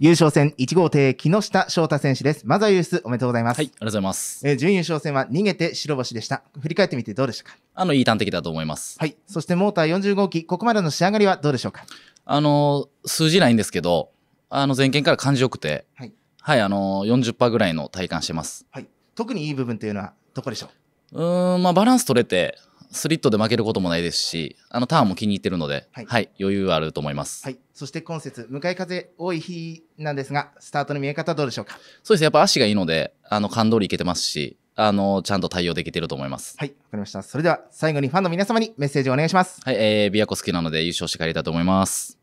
優勝戦1号艇木下翔太選手です。まずは優勝おめでとうございます。はい、ありがとうございます。えー、準優勝戦は逃げて白星でした。振り返ってみてどうでしたかあの、いい端的だと思います。はい。そしてモーター40号機、ここまでの仕上がりはどうでしょうかあの、数字ないんですけど、あの、前件から感じよくて、はい。はい、あの、40%ぐらいの体感してます。はい。特にいい部分というのはどこでしょううん、まあ、バランス取れて、スリットで負けることもないですし、あのターンも気に入ってるので、はい、はい、余裕あると思います。はい。そして今節、向かい風多い日なんですが、スタートの見え方どうでしょうか。そうですね。やっぱ足がいいので、あの感通りいけてますし、あのちゃんと対応できてると思います。はい、わかりました。それでは最後にファンの皆様にメッセージをお願いします。はい、えー、琵琶湖好きなので優勝して帰りたいと思います。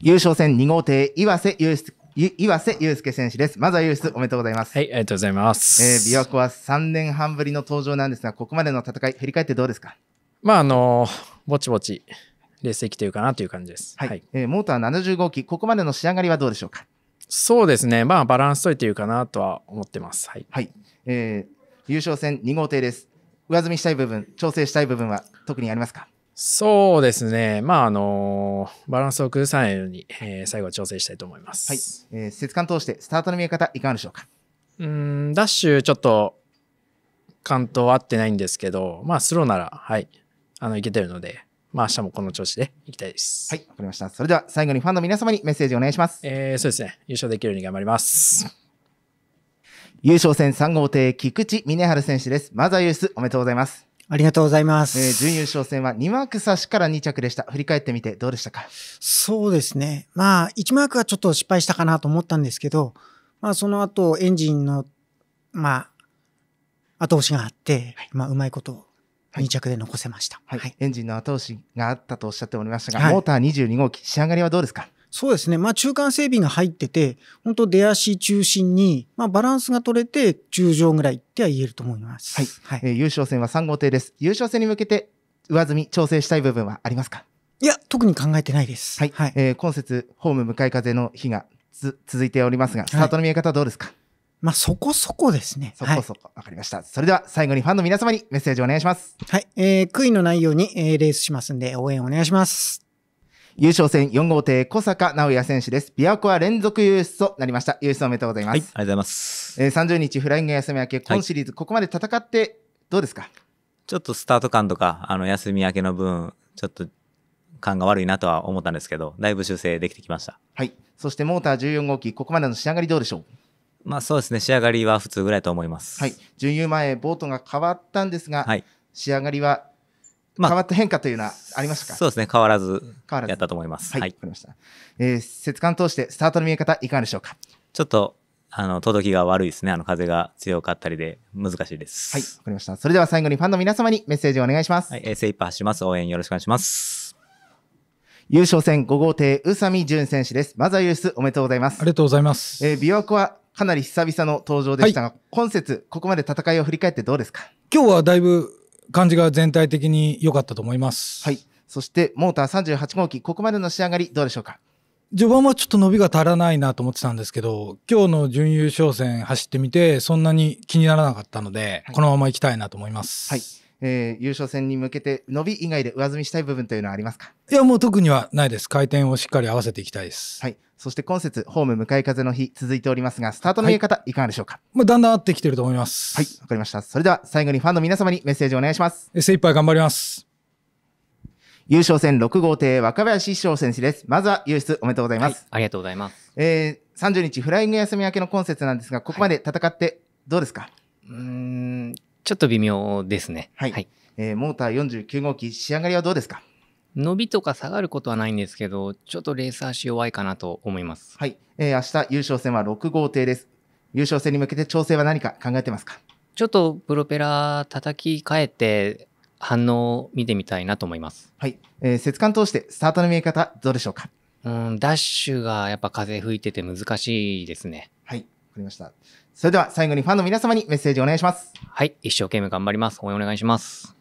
優勝戦2号艇岩瀬祐介岩瀬祐介選手です。まずはユース、おめでとうございます。はい、ありがとうございます。えー、琵琶湖は3年半ぶりの登場なんですが、ここまでの戦い、振り返ってどうですかまあ、あのぼちぼち、レースできてるかなという感じです。はい。はい、えー、モーター75機、ここまでの仕上がりはどうでしょうかそうですね、まあ、バランスといてるかなとは思ってます。はい。はい、えー、優勝戦2号艇です。上積みしたい部分、調整したい部分は特にありますかそうですね。まあ、あの、バランスを崩さないように、えー、最後は調整したいと思います。はい。えー、節感通して、スタートの見え方、いかがでしょうかうん、ダッシュ、ちょっと、関東合ってないんですけど、まあ、スローなら、はい、あの、いけてるので、まあ、明日もこの調子でいきたいです。はい、わかりました。それでは、最後にファンの皆様にメッセージお願いします。えー、そうですね。優勝できるように頑張ります。優勝戦3号艇、菊池峰春選手です。まずはユース、おめでとうございます。ありがとうございます。えー、準優勝戦は2マーク差しから2着でした。振り返ってみてどうでしたかそうですね。まあ、1マークはちょっと失敗したかなと思ったんですけど、まあ、その後、エンジンの、まあ、後押しがあって、はい、まあ、うまいこと2着で残せました、はい、はい、エンジンの後押しがあったとおっしゃっておりましたが、はい、モーター22号機、仕上がりはどうですかそうですね。まあ中間整備が入ってて、本当出足中心に、まあバランスが取れて10畳ぐらいっては言えると思います。はい。はい、えー、優勝戦は3号艇です。優勝戦に向けて上積み調整したい部分はありますかいや、特に考えてないです。はい。はい、えー、今節、ホーム向かい風の日が続いておりますが、スタートの見え方どうですか、はい、まあそこそこですね。そこそこ。わ、はい、かりました。それでは最後にファンの皆様にメッセージをお願いします。はい。えー、悔いのないように、えー、レースしますんで応援お願いします。優勝戦4号艇小坂直也選手です。琵琶湖は連続優勝となりました。優勝おめでとうございます。はい、ありがとうございます。えー、30日フライング休み明け、今シリーズここまで戦ってどうですか、はい、ちょっとスタート感とか、あの、休み明けの分、ちょっと感が悪いなとは思ったんですけど、だいぶ修正できてきました。はい。そしてモーター14号機、ここまでの仕上がりどうでしょうまあそうですね、仕上がりは普通ぐらいと思います。はい。準優前、ボートが変わったんですが、はい、仕上がりはまあ、変わった変化というのはありましたかそうですね、変わらず変わらず。やったと思います。はい、わ、はい、かりました。えー、節間通してスタートの見え方、いかがでしょうかちょっと、あの、届きが悪いですね。あの、風が強かったりで、難しいです。はい、わかりました。それでは最後にファンの皆様にメッセージをお願いします。はい、えー、精一杯走ります。応援よろしくお願いします。優勝戦5号艇、宇佐美純選手です。まずはユース、おめでとうございます。ありがとうございます。えー、琵琶湖はかなり久々の登場でしたが、はい、今節、ここまで戦いを振り返ってどうですか今日はだいぶ感じが全体的に良かったと思います。はい。そしてモーター38号機、ここまでの仕上がりどうでしょうか序盤はちょっと伸びが足らないなと思ってたんですけど、今日の準優勝戦走ってみて、そんなに気にならなかったので、はい、このまま行きたいなと思います。はいえー、優勝戦に向けて伸び以外で上積みしたい部分というのはありますかいやもう特にはないです回転をしっかり合わせていきたいです、はい、そして今節ホーム向かい風の日続いておりますがスタートの見え方、い、かがでしょうか、まあ、だんだん合ってきてると思いますはいわかりましたそれでは最後にファンの皆様にメッセージお願いします精一杯頑張ります優勝戦6号艇若林翔選手ですまずは優出おめでとうございます、はい、ありがとうございます、えー、30日フライング休み明けの今節なんですがここまで戦ってどうですか、はい、うんちょっと微妙ですね。はい。はい、えー、モーター49号機、仕上がりはどうですか伸びとか下がることはないんですけど、ちょっとレース足弱いかなと思います。はい。えー、明日優勝戦は6号艇です。優勝戦に向けて調整は何か考えてますかちょっとプロペラ叩き替えて、反応を見てみたいなと思います。はい。えー、節間通してスタートの見え方、どうでしょうかうん、ダッシュがやっぱ風吹いてて難しいですね。はい。かりました。それでは最後にファンの皆様にメッセージお願いします。はい。一生懸命頑張ります。応援お願いします。